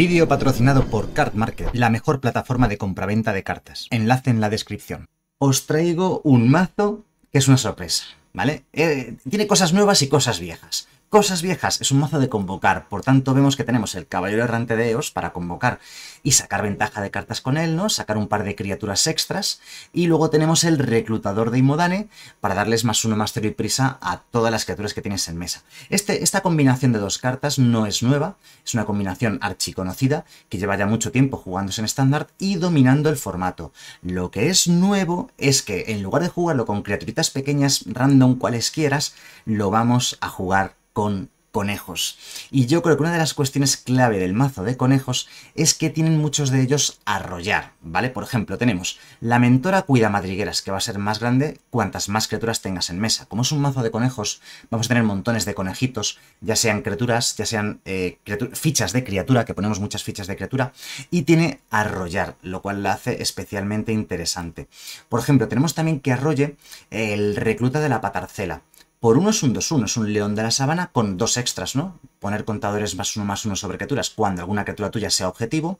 Vídeo patrocinado por Card Market, la mejor plataforma de compraventa de cartas. Enlace en la descripción. Os traigo un mazo que es una sorpresa, ¿vale? Eh, tiene cosas nuevas y cosas viejas. Cosas viejas es un mazo de convocar, por tanto vemos que tenemos el caballero errante de Eos para convocar y sacar ventaja de cartas con él, ¿no? Sacar un par de criaturas extras y luego tenemos el reclutador de Imodane para darles más uno, más cero y prisa a todas las criaturas que tienes en mesa. Este, esta combinación de dos cartas no es nueva, es una combinación archiconocida que lleva ya mucho tiempo jugándose en estándar y dominando el formato. Lo que es nuevo es que en lugar de jugarlo con criaturitas pequeñas random cuales quieras, lo vamos a jugar con conejos. Y yo creo que una de las cuestiones clave del mazo de conejos es que tienen muchos de ellos arrollar, ¿vale? Por ejemplo, tenemos la mentora cuida madrigueras, que va a ser más grande cuantas más criaturas tengas en mesa. Como es un mazo de conejos, vamos a tener montones de conejitos, ya sean criaturas, ya sean eh, fichas de criatura, que ponemos muchas fichas de criatura, y tiene arrollar, lo cual la hace especialmente interesante. Por ejemplo, tenemos también que arrolle el recluta de la patarcela por uno es un 2-1, es un león de la sabana con dos extras, ¿no? Poner contadores más uno más uno sobre criaturas cuando alguna criatura tuya sea objetivo.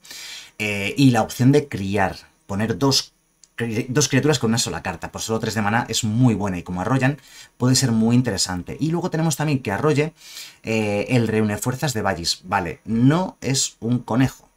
Eh, y la opción de criar, poner dos, dos, criaturas con una sola carta, por solo tres de mana es muy buena y como arrollan puede ser muy interesante. Y luego tenemos también que arrolle eh, el reúne fuerzas de Vallis. Vale, no es un conejo,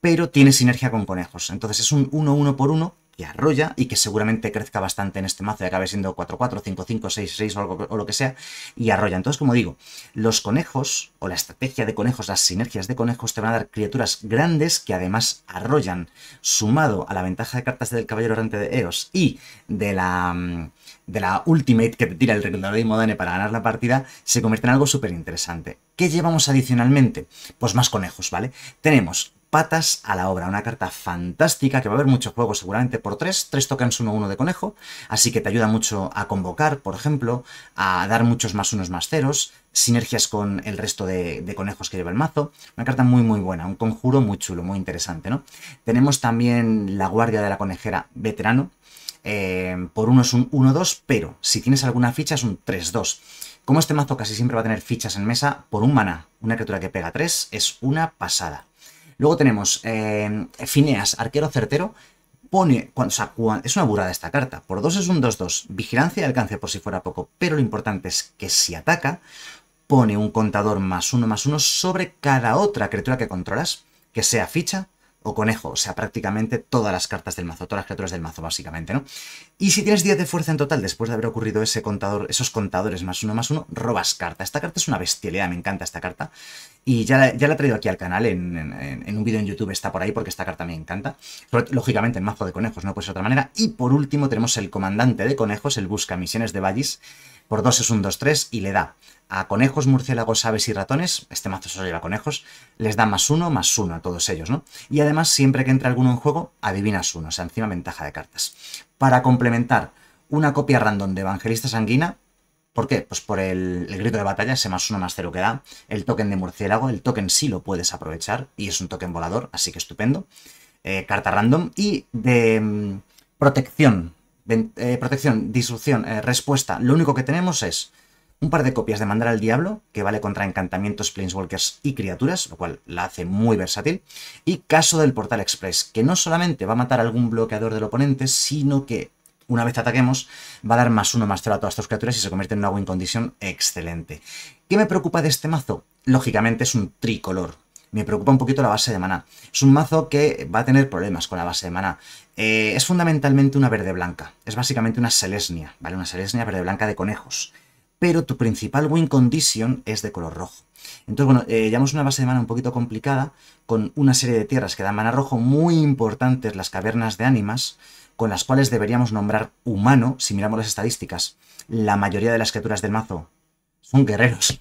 pero tiene sinergia con conejos. Entonces es un 1-1 por 1 y arrolla y que seguramente crezca bastante en este mazo y acabe siendo 4-4, 5-5, 6-6 o, lo que sea, y arrolla. Entonces, como digo, los conejos o la estrategia de conejos, las sinergias de conejos te van a dar criaturas grandes que además arrollan, sumado a la ventaja de cartas del Caballero Errante de Eos y de la, mm, de la Ultimate que te tira el Reclutador de Imodane para ganar la partida, se convierte en algo súper interesante. ¿Qué llevamos adicionalmente? Pues más conejos, ¿vale? Tenemos patas a la obra. Una carta fantástica que va a haber muchos juegos seguramente por tres. 3 tokens 1-1 de conejo, así que te ayuda mucho a convocar, por ejemplo, a dar muchos más unos más ceros, sinergias con el resto de, conejos que lleva el mazo. Una carta muy muy buena, un conjuro muy chulo, muy interesante, ¿no? Tenemos también la guardia de la conejera veterano. Eh, por uno es un 1-2, pero si tienes alguna ficha es un 3-2. Como este mazo casi siempre va a tener fichas en mesa, por un mana, una criatura que pega 3 es una pasada. Luego tenemos eh, arquero certero, pone, es una burrada esta carta, por 2 es un 2-2, vigilancia y alcance por si fuera poco, pero lo importante es que si ataca, pone un contador más uno más uno sobre cada otra criatura que controlas, que sea ficha, o conejo, o sea, prácticamente todas las cartas del mazo, todas las criaturas del mazo, básicamente, ¿no? Y si tienes 10 de fuerza en total, después de haber ocurrido ese contador, esos contadores más uno más uno, robas carta. Esta carta es una bestialidad, me encanta esta carta. Y ya la, ya la he traído aquí al canal, en, un vídeo en YouTube está por ahí, porque esta carta me encanta. lógicamente, el mazo de conejos, no puede ser de otra manera. Y por último tenemos el comandante de conejos, el busca misiones de Vallis, por 2 es un 2-3 y le da a conejos, murciélagos, aves y ratones, este mazo solo lleva conejos, les da más uno, más uno a todos ellos, ¿no? Y además, siempre que entre alguno en juego, adivinas uno, o sea, encima ventaja de cartas. Para complementar una copia random de Evangelista Sanguina, ¿Por qué? Pues por el, grito de batalla, ese más uno más cero que da, el token de murciélago, el token sí lo puedes aprovechar y es un token volador, así que estupendo. Eh, carta random y de mm, protección, eh, protección, disrupción, eh, respuesta. Lo único que tenemos es un par de copias de Mandar al Diablo, que vale contra encantamientos, planeswalkers y criaturas, lo cual la hace muy versátil, y Caso del Portal Express, que no solamente va a matar a algún bloqueador del oponente, sino que una vez ataquemos, va a dar más uno, más cero a todas estas criaturas y se convierte en una win condition excelente. ¿Qué me preocupa de este mazo? Lógicamente es un tricolor. Me preocupa un poquito la base de maná. Es un mazo que va a tener problemas con la base de maná. Eh, es fundamentalmente una verde blanca. Es básicamente una Selesnia, ¿vale? Una Selesnia verde blanca de conejos pero tu principal win condition es de color rojo. Entonces, bueno, eh, llevamos una base de mana un poquito complicada, con una serie de tierras que dan mana rojo, muy importantes las cavernas de ánimas, con las cuales deberíamos nombrar humano, si miramos las estadísticas. La mayoría de las criaturas del mazo son guerreros.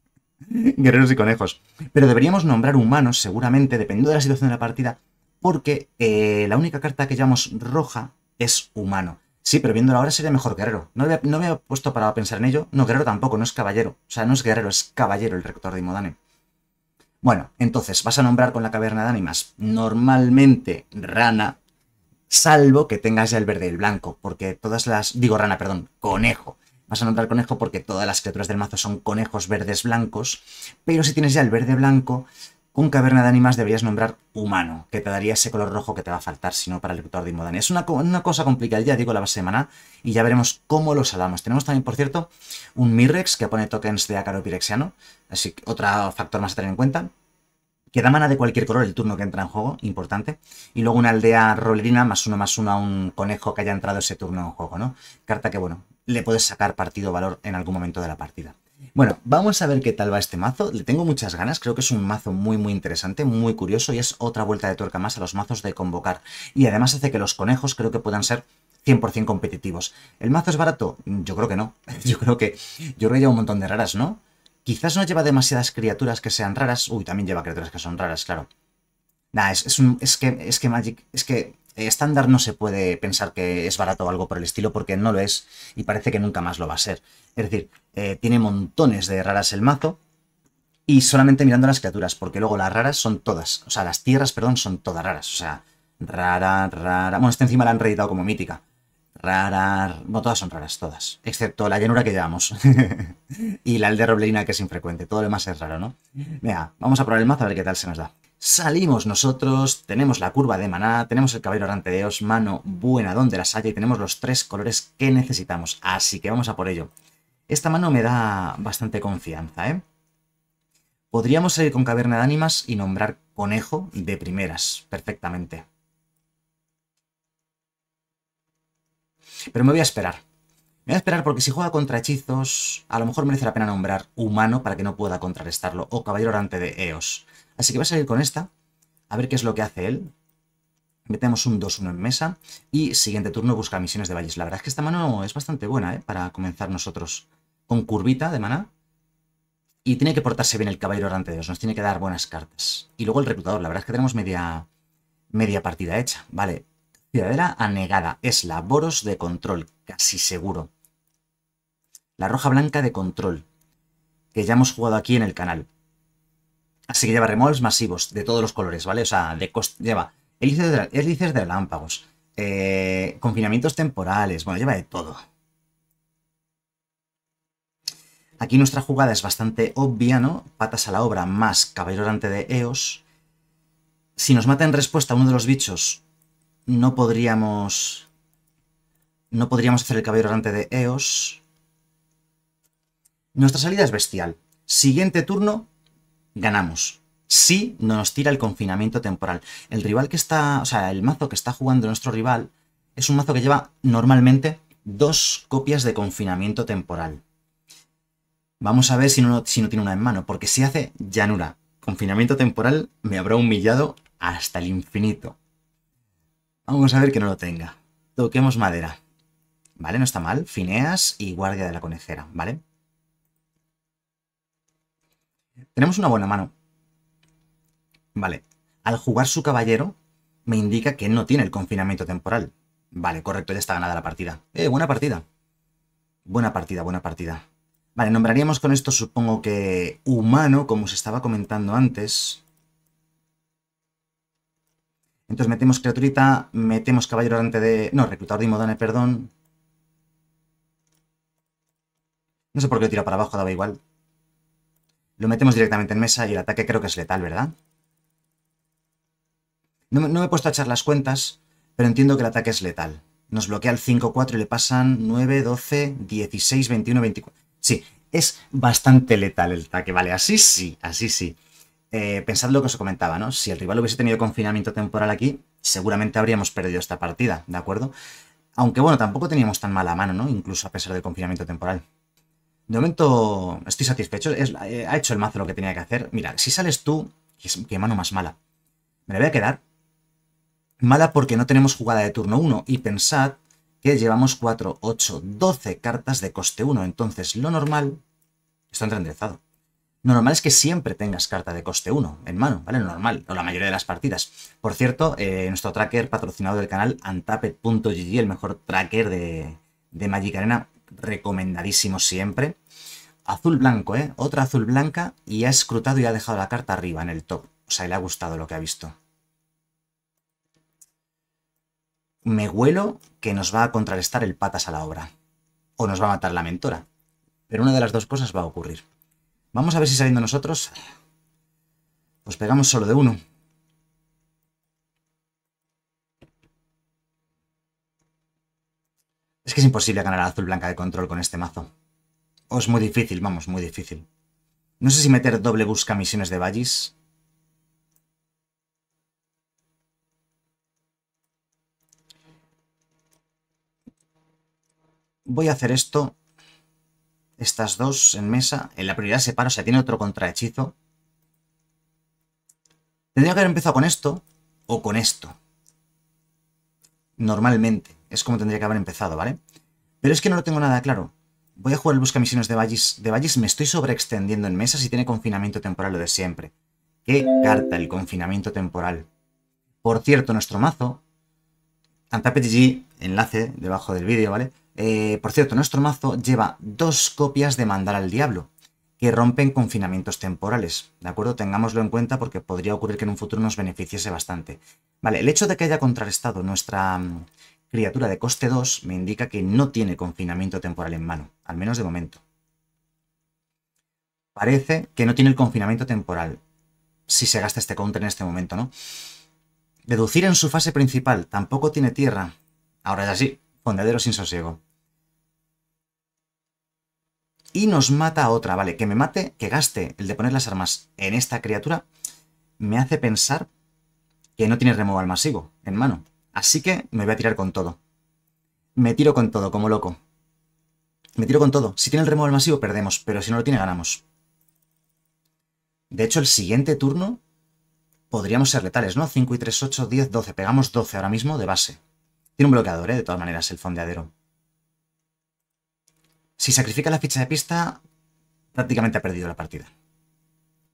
guerreros y conejos. Pero deberíamos nombrar humanos, seguramente, dependiendo de la situación de la partida, porque eh, la única carta que llamamos roja es humano. Sí, pero viéndolo ahora sería mejor guerrero. No, no me he puesto para pensar en ello. No, guerrero tampoco, no es caballero. O sea, no es guerrero, es caballero el rector de Imodane. Bueno, entonces, vas a nombrar con la caverna de ánimas. Normalmente, rana, salvo que tengas ya el verde y el blanco, porque todas las... digo rana, perdón, conejo. Vas a nombrar conejo porque todas las criaturas del mazo son conejos verdes blancos, pero si tienes ya el verde blanco, un caverna de animas deberías nombrar humano, que te daría ese color rojo que te va a faltar si no para el lector de Inmodania. Es una, cosa complicada, ya digo, la base de semana y ya veremos cómo lo salamos. Tenemos también, por cierto, un Mirrex que pone tokens de acaro pirexiano, así que otro factor más a tener en cuenta. Que da mana de cualquier color el turno que entra en juego, importante. Y luego una aldea rolerina más uno más uno a un conejo que haya entrado ese turno en juego, ¿no? Carta que, bueno, le puedes sacar partido valor en algún momento de la partida. Bueno, vamos a ver qué tal va este mazo. Le tengo muchas ganas, creo que es un mazo muy muy interesante, muy curioso y es otra vuelta de tuerca más a los mazos de convocar. Y además hace que los conejos creo que puedan ser 100% competitivos. ¿El mazo es barato? Yo creo que no. Yo creo que, yo creo lleva un montón de raras, ¿no? Quizás no lleva demasiadas criaturas que sean raras. Uy, también lleva criaturas que son raras, claro. Nah, es, es, que, es que Magic, es que eh, estándar no se puede pensar que es barato o algo por el estilo porque no lo es y parece que nunca más lo va a ser. Es decir, eh, tiene montones de raras el mazo y solamente mirando las criaturas, porque luego las raras son todas, o sea, las tierras, perdón, son todas raras, o sea, rara, rara, bueno, esta encima la han reeditado como mítica. Rara, No, todas son raras, todas, excepto la llanura que llevamos y la de robleina que es infrecuente, todo lo demás es raro, ¿no? Venga, vamos a probar el mazo a ver qué tal se nos da. Salimos nosotros, tenemos la curva de maná, tenemos el cabello orante de Os, mano buena donde la haya y tenemos los tres colores que necesitamos, así que vamos a por ello. Esta mano me da bastante confianza, ¿eh? Podríamos ir con Caverna de Ánimas y nombrar Conejo de primeras, perfectamente. Pero me voy a esperar, me voy a esperar porque si juega contra hechizos, a lo mejor merece la pena nombrar humano para que no pueda contrarrestarlo, o oh, caballero orante de Eos. Así que voy a salir con esta, a ver qué es lo que hace él. Metemos un 2-1 en mesa y siguiente turno busca misiones de valles. La verdad es que esta mano es bastante buena ¿eh? para comenzar nosotros con curvita de mana. Y tiene que portarse bien el caballero orante de Eos, nos tiene que dar buenas cartas. Y luego el reclutador, la verdad es que tenemos media, media partida hecha. Vale, ciudadela anegada, es laboros de control, casi seguro la roja blanca de control, que ya hemos jugado aquí en el canal. Así que lleva remolques masivos de todos los colores, ¿vale? O sea, de lleva hélices de, relámpagos, eh, confinamientos temporales, bueno, lleva de todo. Aquí nuestra jugada es bastante obvia, ¿no? Patas a la obra más caballero de Eos. Si nos mata en respuesta a uno de los bichos, no podríamos... No podríamos hacer el caballero de Eos. Nuestra salida es bestial. Siguiente turno, ganamos. Si no nos tira el confinamiento temporal. El rival que está, o sea, el mazo que está jugando nuestro rival es un mazo que lleva normalmente dos copias de confinamiento temporal. Vamos a ver si no, si no tiene una en mano, porque si hace llanura, confinamiento temporal, me habrá humillado hasta el infinito. Vamos a ver que no lo tenga. Toquemos madera. ¿Vale? No está mal. Fineas y guardia de la conejera, ¿vale? Tenemos una buena mano. Vale. Al jugar su caballero, me indica que no tiene el confinamiento temporal. Vale, correcto, ya está ganada la partida. Eh, buena partida. Buena partida, buena partida. Vale, nombraríamos con esto, supongo que humano, como se estaba comentando antes. Entonces metemos criaturita, metemos caballero delante de... No, reclutador de Imodane, perdón. No sé por qué lo tira para abajo, daba igual. Lo metemos directamente en mesa y el ataque creo que es letal, ¿verdad? No, me he puesto a echar las cuentas, pero entiendo que el ataque es letal. Nos bloquea el 5-4 y le pasan 9, 12, 16, 21, 24. Sí, es bastante letal el ataque, ¿vale? Así sí, así sí. Eh, pensad lo que os comentaba, ¿no? Si el rival hubiese tenido confinamiento temporal aquí, seguramente habríamos perdido esta partida, ¿de acuerdo? Aunque bueno, tampoco teníamos tan mala mano, ¿no? Incluso a pesar del confinamiento temporal. De momento estoy satisfecho. Eh, ha hecho el mazo lo que tenía que hacer. Mira, si sales tú, qué mano más mala. Me la voy a quedar. Mala porque no tenemos jugada de turno 1. Y pensad que llevamos 4, 8, 12 cartas de coste 1. Entonces, lo normal... Esto entra Lo normal es que siempre tengas carta de coste 1 en mano, ¿vale? Lo normal, o la mayoría de las partidas. Por cierto, eh, nuestro tracker patrocinado del canal, antapet.gg, el mejor tracker de, de Magic Arena, recomendadísimo siempre. Azul blanco, ¿eh? Otra azul blanca y ha escrutado y ha dejado la carta arriba en el top. O sea, le ha gustado lo que ha visto. Me huelo que nos va a contrarrestar el patas a la obra. O nos va a matar la mentora. Pero una de las dos cosas va a ocurrir. Vamos a ver si saliendo nosotros... Pues pegamos solo de uno. Es que es imposible ganar azul blanca de control con este mazo. O es muy difícil, vamos, muy difícil. No sé si meter doble busca misiones de Vallis. Voy a hacer esto. Estas dos en mesa. En la prioridad separo, o sea, tiene otro contrahechizo. Tendría que haber empezado con esto o con esto normalmente. Es como tendría que haber empezado, ¿vale? Pero es que no lo tengo nada claro. Voy a jugar el busca misiones de Vallis. De me estoy sobreextendiendo en mesas y tiene confinamiento temporal lo de siempre. ¡Qué carta el confinamiento temporal! Por cierto, nuestro mazo... G, enlace debajo del vídeo, ¿vale? Eh, por cierto, nuestro mazo lleva dos copias de Mandar al Diablo que rompen confinamientos temporales, ¿de acuerdo? Tengámoslo en cuenta porque podría ocurrir que en un futuro nos beneficiese bastante. Vale, el hecho de que haya contrarrestado nuestra mm, criatura de coste 2 me indica que no tiene confinamiento temporal en mano, al menos de momento. Parece que no tiene el confinamiento temporal, si se gasta este counter en este momento, ¿no? Deducir en su fase principal, tampoco tiene tierra. Ahora ya sí, fondadero sin sosiego y nos mata a otra. Vale, que me mate, que gaste el de poner las armas en esta criatura, me hace pensar que no tiene removal masivo en mano. Así que me voy a tirar con todo. Me tiro con todo, como loco. Me tiro con todo. Si tiene el removal masivo, perdemos, pero si no lo tiene, ganamos. De hecho, el siguiente turno podríamos ser letales, ¿no? 5 y 3, 8, 10, 12. Pegamos 12 ahora mismo de base. Tiene un bloqueador, ¿eh? De todas maneras, el fondeadero. Si sacrifica la ficha de pista, prácticamente ha perdido la partida.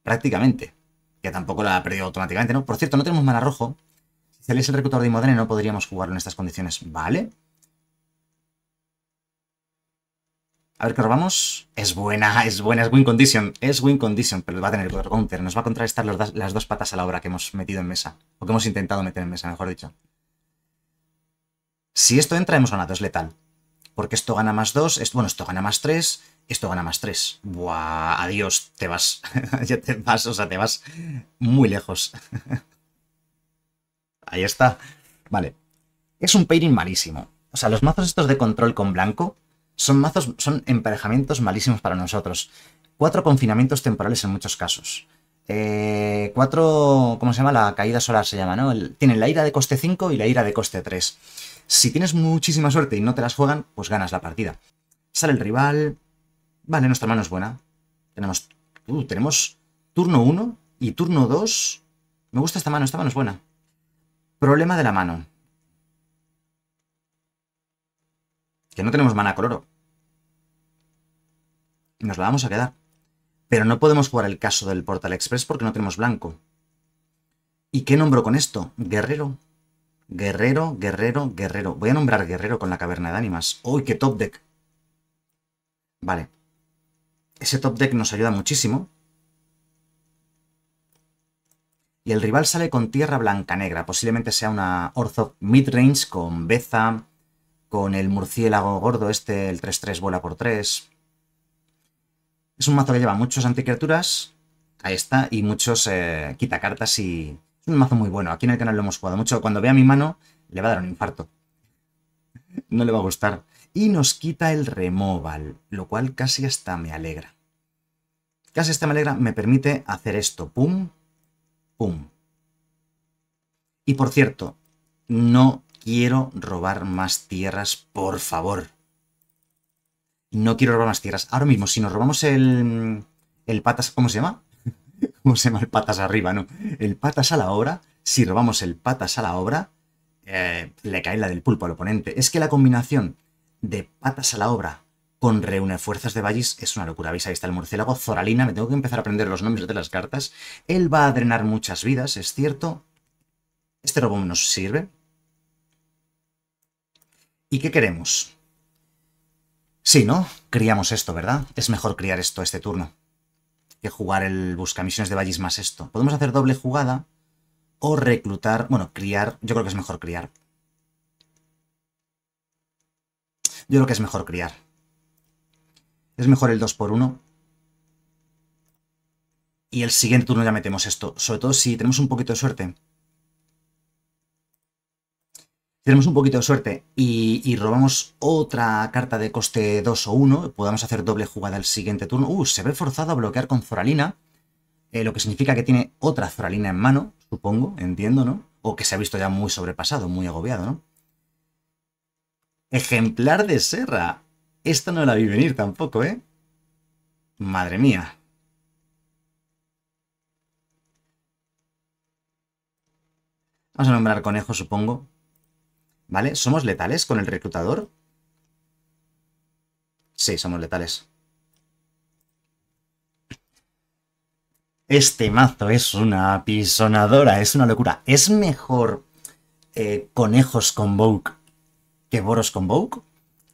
Prácticamente. Que tampoco la ha perdido automáticamente, ¿no? Por cierto, no tenemos mana rojo. Si saliese el reclutador de Imodene no podríamos jugarlo en estas condiciones, ¿vale? A ver qué robamos. Es buena, es buena, es win condition. Es win condition, pero va a tener counter. Nos va a contrarrestar las dos patas a la obra que hemos metido en mesa. O que hemos intentado meter en mesa, mejor dicho. Si esto entra, hemos ganado, es letal porque esto gana más 2, esto, bueno, esto gana más 3, esto gana más 3. Buah, adiós, te vas. ya te vas, o sea, te vas muy lejos. Ahí está. Vale. Es un pairing malísimo. O sea, los mazos estos de control con blanco son mazos, son emparejamientos malísimos para nosotros. Cuatro confinamientos temporales en muchos casos. Eh, cuatro, ¿cómo se llama? La caída solar se llama, ¿no? tienen la ira de coste 5 y la ira de coste 3 si tienes muchísima suerte y no te las juegan, pues ganas la partida. Sale el rival. Vale, nuestra mano es buena. Tenemos, uh, tenemos turno 1 y turno 2. Me gusta esta mano, esta mano es buena. Problema de la mano. Que no tenemos mana coloro. Nos la vamos a quedar. Pero no podemos jugar el caso del Portal Express porque no tenemos blanco. ¿Y qué nombro con esto? Guerrero. Guerrero, guerrero, guerrero. Voy a nombrar guerrero con la caverna de ánimas. ¡Uy, qué top deck! Vale. Ese top deck nos ayuda muchísimo. Y el rival sale con tierra blanca negra. Posiblemente sea una Mid Midrange con Beza, con el murciélago gordo este, el 3-3 bola por 3. Es un mazo que lleva muchos anticriaturas. Ahí está. Y muchos eh, quitacartas y es un mazo muy bueno. Aquí en el canal lo hemos jugado mucho. Cuando vea mi mano, le va a dar un infarto. No le va a gustar. Y nos quita el removal, lo cual casi hasta me alegra. Casi hasta me alegra, me permite hacer esto. Pum, pum. Y por cierto, no quiero robar más tierras, por favor. No quiero robar más tierras. Ahora mismo, si nos robamos el... El patas, ¿cómo se llama? ¿cómo se llama patas arriba? No, el patas a la obra, si robamos el patas a la obra, eh, le cae la del pulpo al oponente. Es que la combinación de patas a la obra con reúne fuerzas de Vallis es una locura. ¿Veis? Ahí está el murciélago, Zoralina, me tengo que empezar a aprender los nombres de las cartas. Él va a drenar muchas vidas, es cierto. Este robo nos sirve. ¿Y qué queremos? Sí, ¿no? Criamos esto, ¿verdad? Es mejor criar esto este turno que jugar el misiones de Vallis más esto. Podemos hacer doble jugada o reclutar, bueno, criar, yo creo que es mejor criar. Yo creo que es mejor criar. Es mejor el 2x1. Y el siguiente turno ya metemos esto. Sobre todo si tenemos un poquito de suerte tenemos un poquito de suerte y, robamos otra carta de coste 2 o 1, podamos hacer doble jugada el siguiente turno. Uh, se ve forzado a bloquear con Zoralina, eh, lo que significa que tiene otra Zoralina en mano, supongo, entiendo, ¿no? O que se ha visto ya muy sobrepasado, muy agobiado, ¿no? Ejemplar de Serra. Esta no la vi venir tampoco, ¿eh? Madre mía. Vamos a nombrar conejo, supongo. ¿Vale? ¿Somos letales con el reclutador? Sí, somos letales. Este mazo es una apisonadora, es una locura. ¿Es mejor eh, conejos con Vogue que boros con Vogue?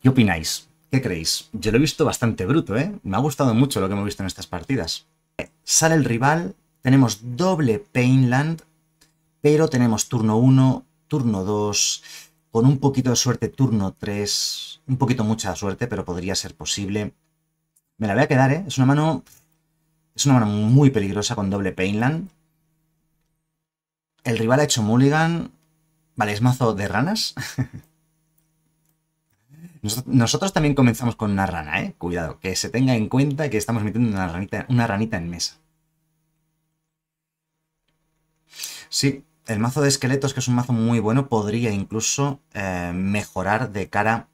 ¿Qué opináis? ¿Qué creéis? Yo lo he visto bastante bruto, ¿eh? Me ha gustado mucho lo que hemos visto en estas partidas. Eh, sale el rival, tenemos doble Painland, pero tenemos turno 1, turno 2 con un poquito de suerte, turno 3. Un poquito mucha suerte, pero podría ser posible. Me la voy a quedar, ¿eh? Es una mano... Es una mano muy peligrosa con doble Painland. El rival ha hecho mulligan. Vale, es mazo de ranas. Nosotros también comenzamos con una rana, ¿eh? Cuidado, que se tenga en cuenta que estamos metiendo una ranita, una ranita en mesa. Sí, el mazo de esqueletos, que es un mazo muy bueno, podría incluso eh, mejorar de cara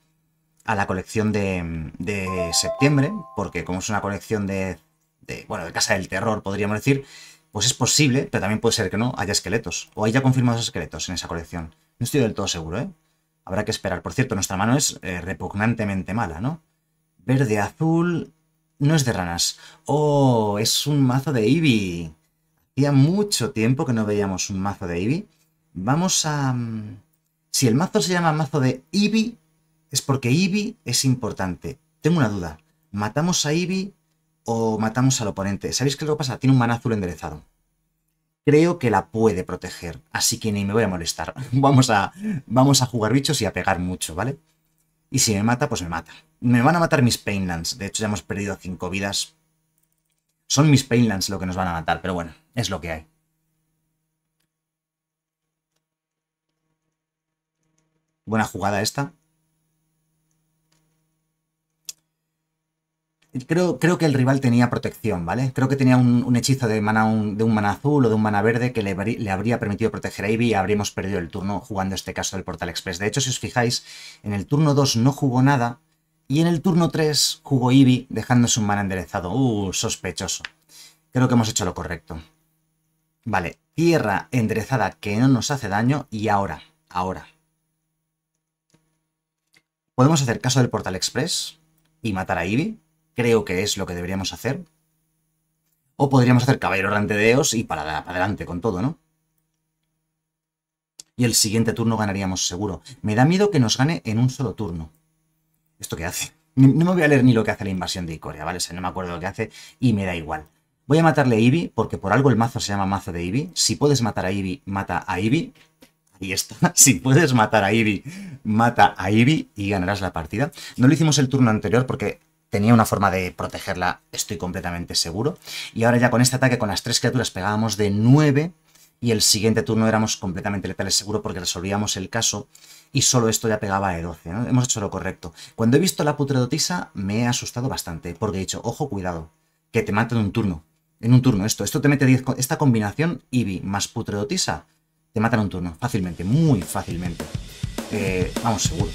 a la colección de, de, septiembre, porque como es una colección de, bueno, de Casa del Terror, podríamos decir, pues es posible, pero también puede ser que no, haya esqueletos, o haya confirmados esqueletos en esa colección. No estoy del todo seguro, ¿eh? Habrá que esperar. Por cierto, nuestra mano es eh, repugnantemente mala, ¿no? Verde, azul... No es de ranas. ¡Oh! Es un mazo de Eevee. Hacía mucho tiempo que no veíamos un mazo de Eevee. Vamos a... Mm, si el mazo se llama mazo de Eevee, es porque Eevee es importante. Tengo una duda. ¿Matamos a Eevee o matamos al oponente? ¿Sabéis qué es lo que pasa? Tiene un maná azul enderezado. Creo que la puede proteger, así que ni me voy a molestar. vamos, a, vamos a jugar bichos y a pegar mucho, ¿vale? Y si me mata, pues me mata. Me van a matar mis Painlands. De hecho, ya hemos perdido 5 vidas. Son mis Painlands lo que nos van a matar, pero bueno. Es lo que hay. Buena jugada esta. Creo, creo, que el rival tenía protección, ¿vale? Creo que tenía un, hechizo de, mana, un, de un mana azul o de un mana verde que le, le habría permitido proteger a Ivy y habríamos perdido el turno jugando este caso del Portal Express. De hecho, si os fijáis, en el turno 2 no jugó nada y en el turno 3 jugó Ivy dejándose un mana enderezado. Uh, sospechoso. Creo que hemos hecho lo correcto. Vale, tierra enderezada que no nos hace daño y ahora, ahora. Podemos hacer caso del Portal Express y matar a Ivy. Creo que es lo que deberíamos hacer. O podríamos hacer Caballero rante y para, adelante con todo, ¿no? Y el siguiente turno ganaríamos seguro. Me da miedo que nos gane en un solo turno. ¿Esto qué hace? No me voy a leer ni lo que hace la invasión de Icoria, ¿vale? no me acuerdo lo que hace y me da igual. Voy a matarle a Eevee, porque por algo el mazo se llama mazo de Eevee. Si puedes matar a Eevee, mata a Eevee. Ahí está. Si puedes matar a Eevee, mata a Eevee y ganarás la partida. No lo hicimos el turno anterior porque tenía una forma de protegerla, estoy completamente seguro. Y ahora ya con este ataque, con las tres criaturas, pegábamos de 9 y el siguiente turno éramos completamente letales seguro porque resolvíamos el caso y solo esto ya pegaba de 12 ¿no? Hemos hecho lo correcto. Cuando he visto la putredotisa me he asustado bastante porque he dicho, ojo, cuidado, que te maten un turno. En un turno esto. Esto te mete 10... Esta combinación, Eevee más Putredotisa, te matan un turno. Fácilmente, muy fácilmente. Eh, vamos, seguro.